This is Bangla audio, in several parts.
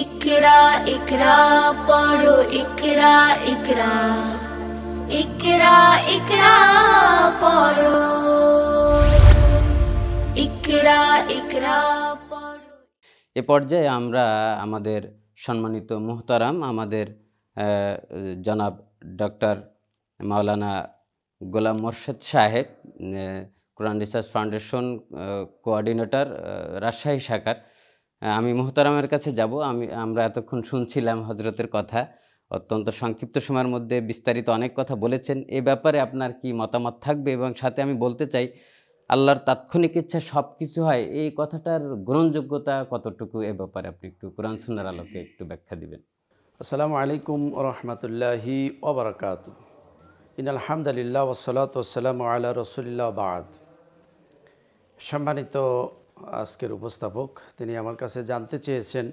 ইকরা ইকরা পড়ো ইকরা ইকরা ইকরা ইকরা পড়ো ইকরা ইকরা এ পর্যায়ে আমরা আমাদের সম্মানিত মুহতারাম আমাদের জনাব ডক্টর মাওলানা গোলাম মোর্শেদ সাহেব Quran research foundation coordinator Rajshahi শাখার আমি মোহতারামের কাছে যাব আমি আমরা এতক্ষণ শুনছিলাম হজরতের কথা অত্যন্ত সংক্ষিপ্ত সময়ের মধ্যে বিস্তারিত অনেক কথা বলেছেন এ ব্যাপারে আপনার কি মতামত থাকবে এবং সাথে আমি বলতে চাই আল্লাহর তাৎক্ষণিক ইচ্ছা সব কিছু হয় এই কথাটার গ্রহণযোগ্যতা কতটুকু এ ব্যাপারে আপনি একটু কোরআন সুন্দর আলোকে একটু ব্যাখ্যা দিবেন আসসালামু আলাইকুম রহমতুল্লাহি ওবরাকাত ইন আলহামদুলিল্লাহ ওসলাত ওসালাম আল্লাহ রসুল্লাহ বাদ সম্মানিত আজকের উপস্থাপক তিনি আমার কাছে জানতে চেয়েছেন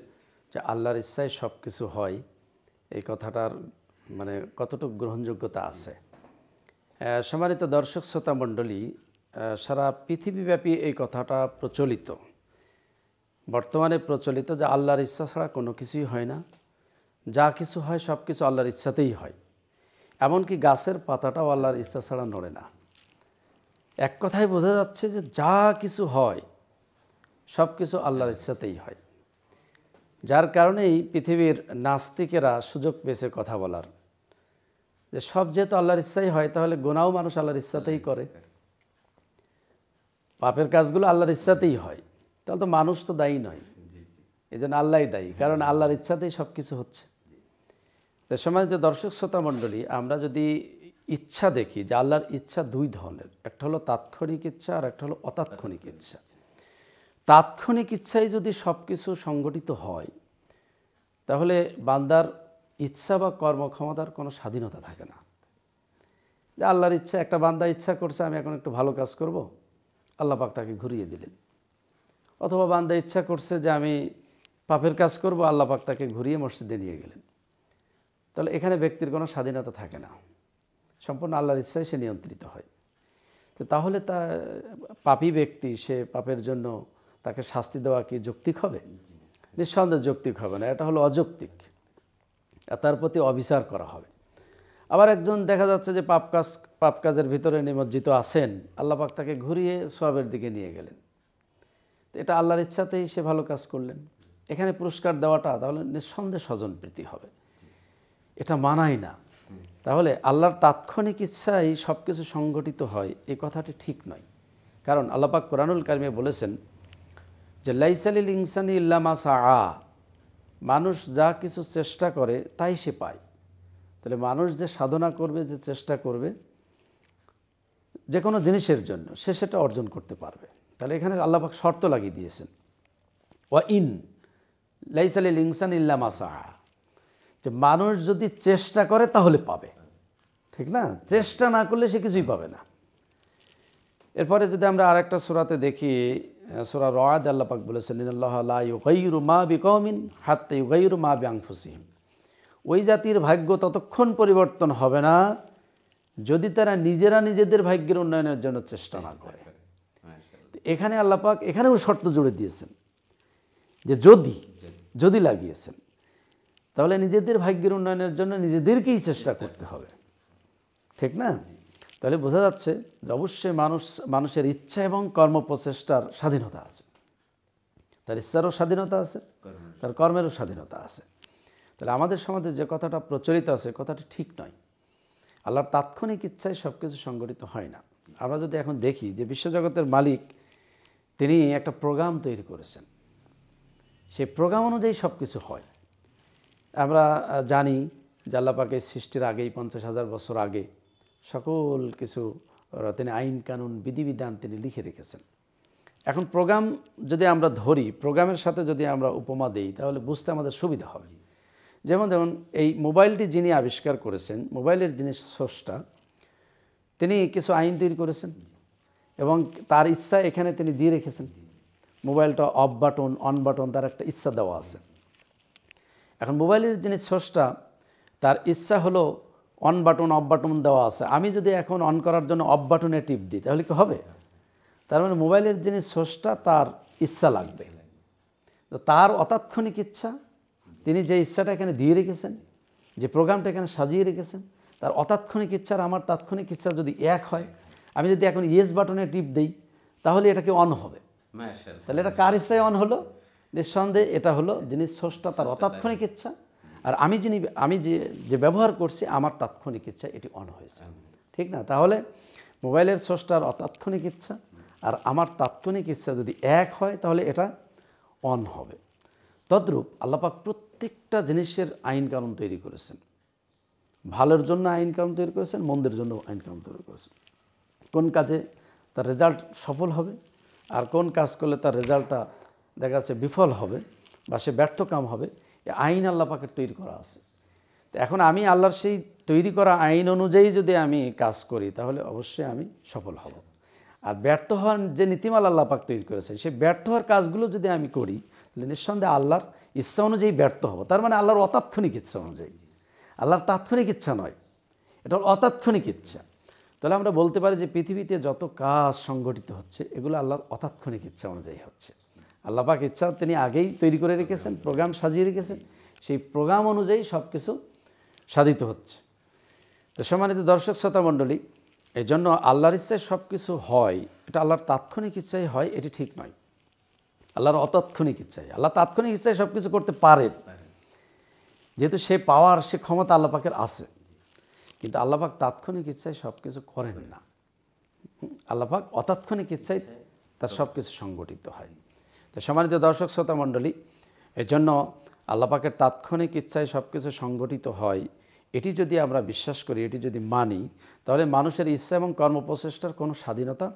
যে আল্লাহর ইচ্ছায় সব কিছু হয় এই কথাটার মানে কতটুকু গ্রহণযোগ্যতা আছে সম্মানিত দর্শক শ্রোতা মণ্ডলী সারা পৃথিবীব্যাপী এই কথাটা প্রচলিত বর্তমানে প্রচলিত যে আল্লাহর ইচ্ছা ছাড়া কোনো কিছুই হয় না যা কিছু হয় সব কিছু আল্লাহর ইচ্ছাতেই হয় এমনকি গাছের পাতাটাও আল্লাহর ইচ্ছা ছাড়া নড়ে না এক কথায় বোঝা যাচ্ছে যে যা কিছু হয় সব কিছু আল্লাহর ইচ্ছাতেই হয় যার কারণেই পৃথিবীর নাস্তিকেরা সুযোগ পেয়েছে কথা বলার যে সব যেহেতু আল্লাহর ইচ্ছাই হয় তাহলে গোনাও মানুষ আল্লাহর ইচ্ছাতেই করে পাপের কাজগুলো আল্লাহর ইচ্ছাতেই হয় তাহলে তো মানুষ তো দায়ী নয় এই জন্য আল্লাহই দায়ী কারণ আল্লাহর ইচ্ছাতেই সব কিছু হচ্ছে তো যে দর্শক শ্রোতা মণ্ডলী আমরা যদি ইচ্ছা দেখি যে আল্লাহর ইচ্ছা দুই ধরনের একটা হলো তাৎক্ষণিক ইচ্ছা আর একটা হলো অতাৎক্ষণিক ইচ্ছা তাৎক্ষণিক ইচ্ছায় যদি সব কিছু সংগঠিত হয় তাহলে বান্দার ইচ্ছা বা কর্মক্ষমতার কোনো স্বাধীনতা থাকে না যে আল্লাহর ইচ্ছা একটা বান্দা ইচ্ছা করছে আমি এখন একটু ভালো কাজ করব আল্লাহ পাক তাকে ঘুরিয়ে দিলেন অথবা বান্দা ইচ্ছা করছে যে আমি পাপের কাজ করব আল্লাহ পাক তাকে ঘুরিয়ে মসজিদে নিয়ে গেলেন তাহলে এখানে ব্যক্তির কোনো স্বাধীনতা থাকে না সম্পূর্ণ আল্লাহর ইচ্ছায় সে নিয়ন্ত্রিত হয় তো তাহলে তা পাপি ব্যক্তি সে পাপের জন্য তাকে শাস্তি দেওয়া কি যৌক্তিক হবে নিঃসন্দেহ যৌক্তিক হবে না এটা হলো অযৌক্তিক তার প্রতি অবিচার করা হবে আবার একজন দেখা যাচ্ছে যে পাপ কাজ পাপ কাজের ভিতরে নিমজ্জিত আছেন আল্লাপাক তাকে ঘুরিয়ে সোয়াবের দিকে নিয়ে গেলেন তো এটা আল্লাহর ইচ্ছাতেই সে ভালো কাজ করলেন এখানে পুরস্কার দেওয়াটা তাহলে নিঃসন্দেহ স্বজন প্রীতি হবে এটা মানাই না তাহলে আল্লাহর তাৎক্ষণিক ইচ্ছাই সব কিছু সংগঠিত হয় এই কথাটি ঠিক নয় কারণ আল্লাপাক কোরআনুল কারিমে বলেছেন যে লাইসালিল ইনসানি ইল্লামা সা মানুষ যা কিছু চেষ্টা করে তাই সে পায় তাহলে মানুষ যে সাধনা করবে যে চেষ্টা করবে যে কোনো জিনিসের জন্য সে সেটা অর্জন করতে পারবে তাহলে এখানে আল্লাপাক শর্ত লাগিয়ে দিয়েছেন ওয়া ইন লাইসালিল ইনসান সা আ যে মানুষ যদি চেষ্টা করে তাহলে পাবে ঠিক না চেষ্টা না করলে সে কিছুই পাবে না এরপরে যদি আমরা আরেকটা সুরাতে দেখি সোরা রয়াদ আল্লাপাক বলেছেন মা ইউকাইরুমা বিকমিন হাত্তে মা ব্যাংফুসিম ওই জাতির ভাগ্য ততক্ষণ পরিবর্তন হবে না যদি তারা নিজেরা নিজেদের ভাগ্যের উন্নয়নের জন্য চেষ্টা না করে এখানে আল্লাপাক এখানেও শর্ত জুড়ে দিয়েছেন যে যদি যদি লাগিয়েছেন তাহলে নিজেদের ভাগ্যের উন্নয়নের জন্য নিজেদেরকেই চেষ্টা করতে হবে ঠিক না তাহলে বোঝা যাচ্ছে যে অবশ্যই মানুষ মানুষের ইচ্ছা এবং কর্ম প্রচেষ্টার স্বাধীনতা আছে তার ইচ্ছারও স্বাধীনতা আছে তার কর্মেরও স্বাধীনতা আছে তাহলে আমাদের সমাজে যে কথাটা প্রচলিত আছে কথাটি ঠিক নয় আল্লাহর তাৎক্ষণিক ইচ্ছায় সব কিছু সংগঠিত হয় না আমরা যদি এখন দেখি যে বিশ্বজগতের মালিক তিনি একটা প্রোগ্রাম তৈরি করেছেন সেই প্রোগ্রাম অনুযায়ী সব কিছু হয় আমরা জানি জাল্লাপাকে সৃষ্টির আগেই পঞ্চাশ হাজার বছর আগে সকল কিছু তিনি আইন কানুন বিধিবিধান তিনি লিখে রেখেছেন এখন প্রোগ্রাম যদি আমরা ধরি প্রোগ্রামের সাথে যদি আমরা উপমা দিই তাহলে বুঝতে আমাদের সুবিধা হবে যেমন ধরুন এই মোবাইলটি যিনি আবিষ্কার করেছেন মোবাইলের যিনি স্রষ্টা তিনি কিছু আইন তৈরি করেছেন এবং তার ইচ্ছা এখানে তিনি দিয়ে রেখেছেন মোবাইলটা অফ বাটন অন বাটন তার একটা ইচ্ছা দেওয়া আছে এখন মোবাইলের যিনি স্রষ্টা তার ইচ্ছা হলো অন বাটন অফ বাটন দেওয়া আছে আমি যদি এখন অন করার জন্য অফ বাটনে টিপ দিই তাহলে কি হবে তার মানে মোবাইলের যিনি সোর্সটা তার ইচ্ছা লাগবে তো তার অতাৎক্ষণিক ইচ্ছা তিনি যে ইচ্ছাটা এখানে দিয়ে রেখেছেন যে প্রোগ্রামটা এখানে সাজিয়ে রেখেছেন তার অতাৎক্ষণিক ইচ্ছার আমার তাৎক্ষণিক ইচ্ছা যদি এক হয় আমি যদি এখন ইয়েস বাটনে টিপ দিই তাহলে এটাকে অন হবে তাহলে এটা কার ইচ্ছায় অন হলো নিঃসন্দেহে এটা হলো যিনি সোর্সটা তার অতাৎক্ষণিক ইচ্ছা আর আমি যিনি আমি যে যে ব্যবহার করছি আমার তাৎক্ষণিক ইচ্ছা এটি অন হয়েছে ঠিক না তাহলে মোবাইলের স্রষ্টার অতাৎক্ষণিক ইচ্ছা আর আমার তাৎক্ষণিক ইচ্ছা যদি এক হয় তাহলে এটা অন হবে তদ্রূপ আল্লাপাক প্রত্যেকটা জিনিসের আইন তৈরি করেছেন ভালোর জন্য আইন তৈরি করেছেন মন্দের জন্য আইন তৈরি করেছেন কোন কাজে তার রেজাল্ট সফল হবে আর কোন কাজ করলে তার রেজাল্টটা দেখা যাচ্ছে বিফল হবে বা সে ব্যর্থকাম হবে আইন আল্লাহ পাকের তৈরি করা আছে তো এখন আমি আল্লাহর সেই তৈরি করা আইন অনুযায়ী যদি আমি কাজ করি তাহলে অবশ্যই আমি সফল হব আর ব্যর্থ হওয়ার যে নীতিমালা আল্লাহ পাক তৈরি করেছেন সেই ব্যর্থ হওয়ার কাজগুলো যদি আমি করি তাহলে নিঃসন্দেহে আল্লাহর ইচ্ছা অনুযায়ী ব্যর্থ হব তার মানে আল্লাহর অতাৎক্ষণিক ইচ্ছা অনুযায়ী আল্লাহর তাৎক্ষণিক ইচ্ছা নয় এটা অতাৎক্ষণিক ইচ্ছা তাহলে আমরা বলতে পারি যে পৃথিবীতে যত কাজ সংগঠিত হচ্ছে এগুলো আল্লাহর অতাৎক্ষণিক ইচ্ছা অনুযায়ী হচ্ছে আল্লাপাক ইচ্ছা তিনি আগেই তৈরি করে রেখেছেন প্রোগ্রাম সাজিয়ে রেখেছেন সেই প্রোগ্রাম অনুযায়ী সব কিছু সাধিত হচ্ছে তো সম্মানিত দর্শক শ্রোতা মণ্ডলী এই জন্য আল্লাহর ইচ্ছায় সব কিছু হয় এটা আল্লাহর তাৎক্ষণিক ইচ্ছাই হয় এটি ঠিক নয় আল্লাহর অতাৎক্ষণিক ইচ্ছাই আল্লাহ তাৎক্ষণিক ইচ্ছায় সব কিছু করতে পারে যেহেতু সে পাওয়ার সে ক্ষমতা আল্লাপাকের আছে কিন্তু আল্লাপাক তাৎক্ষণিক ইচ্ছায় সব কিছু করেন না আল্লাপাক অতাৎক্ষণিক ইচ্ছায় তার সব কিছু সংগঠিত হয় তো সম্মানিত দর্শক শ্রোতা মণ্ডলী এজন্য আল্লাপাকের তাৎক্ষণিক ইচ্ছায় সব কিছু সংগঠিত হয় এটি যদি আমরা বিশ্বাস করি এটি যদি মানি তাহলে মানুষের ইচ্ছা এবং কর্মপ্রচেষ্টার কোনো স্বাধীনতা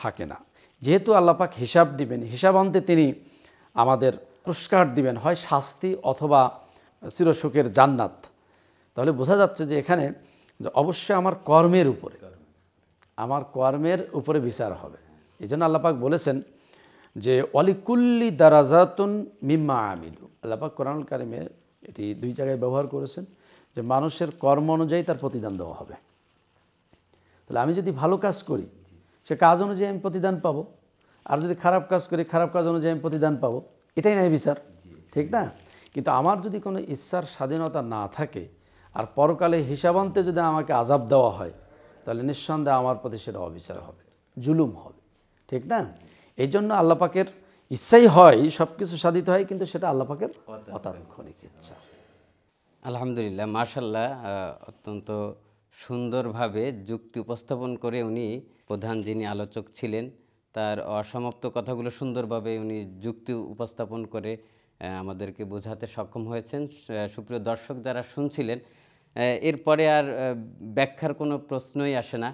থাকে না যেহেতু আল্লাপাক হিসাব দিবেন হিসাব অন্তে তিনি আমাদের পুরস্কার দিবেন হয় শাস্তি অথবা চিরসুখের জান্নাত তাহলে বোঝা যাচ্ছে যে এখানে অবশ্যই আমার কর্মের উপরে আমার কর্মের উপরে বিচার হবে এই জন্য আল্লাপাক বলেছেন যে অলিকুল্লি দারাজাতুন মিম্মা আমিলু আল্লাপাক কোরআনুল কারিমে এটি দুই জায়গায় ব্যবহার করেছেন যে মানুষের কর্ম অনুযায়ী তার প্রতিদান দেওয়া হবে তাহলে আমি যদি ভালো কাজ করি সে কাজ অনুযায়ী আমি প্রতিদান পাবো আর যদি খারাপ কাজ করি খারাপ কাজ অনুযায়ী আমি প্রতিদান পাবো এটাই নাই বিচার ঠিক না কিন্তু আমার যদি কোনো ইচ্ছার স্বাধীনতা না থাকে আর পরকালে হিসাবান্তে যদি আমাকে আজাব দেওয়া হয় তাহলে নিঃসন্দেহে আমার প্রতি সেটা অবিচার হবে জুলুম হবে ঠিক না এই জন্য আল্লাপাকের ইচ্ছাই হয় সব কিছু সাধিত হয় কিন্তু সেটা আল্লাপাকের অতাক্ষণিক ইচ্ছা আলহামদুলিল্লাহ মার্শাল্লাহ অত্যন্ত সুন্দরভাবে যুক্তি উপস্থাপন করে উনি প্রধান যিনি আলোচক ছিলেন তার অসমাপ্ত কথাগুলো সুন্দরভাবে উনি যুক্তি উপস্থাপন করে আমাদেরকে বোঝাতে সক্ষম হয়েছেন সুপ্রিয় দর্শক যারা শুনছিলেন এরপরে আর ব্যাখ্যার কোনো প্রশ্নই আসে না